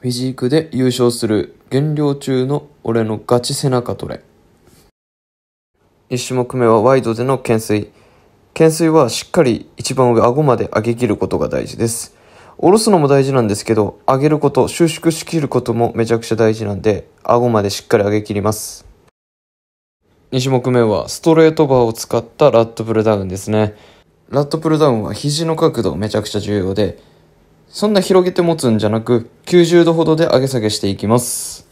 フィジークで優勝する減量中の俺のガチ背中トレ。1種目目はワイドでの懸垂。懸垂はしっかり一番上顎まで上げきることが大事です。下ろすのも大事なんですけど、上げること、収縮しきることもめちゃくちゃ大事なんで、顎までしっかり上げきります。2種目目はストレートバーを使ったラットプルダウンですね。ラットプルダウンは肘の角度めちゃくちゃ重要で、そんな広げて持つんじゃなく、90度ほどで上げ下げしていきます。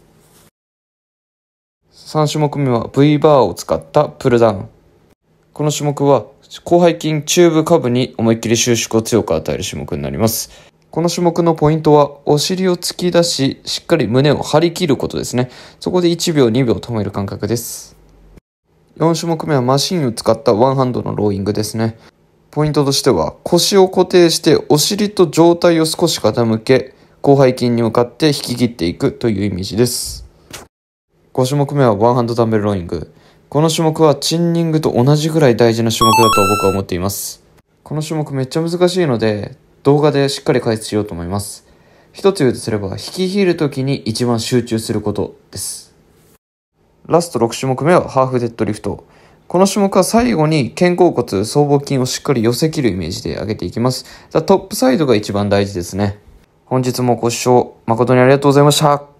3種目目は V バーを使ったプルダウン。この種目は、広背筋中部下部に思いっきり収縮を強く与える種目になります。この種目のポイントは、お尻を突き出し、しっかり胸を張り切ることですね。そこで1秒、2秒止める感覚です。4種目目はマシンを使ったワンハンドのローイングですね。ポイントとしては腰を固定してお尻と上体を少し傾け広背筋に向かって引き切っていくというイメージです5種目目はワンハンドダンベルローイングこの種目はチンニングと同じぐらい大事な種目だと僕は思っていますこの種目めっちゃ難しいので動画でしっかり解説しようと思います一つ言うとすれば引き切る時に一番集中することですラスト6種目目はハーフデッドリフトこの種目は最後に肩甲骨、僧帽筋をしっかり寄せ切るイメージで上げていきます。トップサイドが一番大事ですね。本日もご視聴誠にありがとうございました。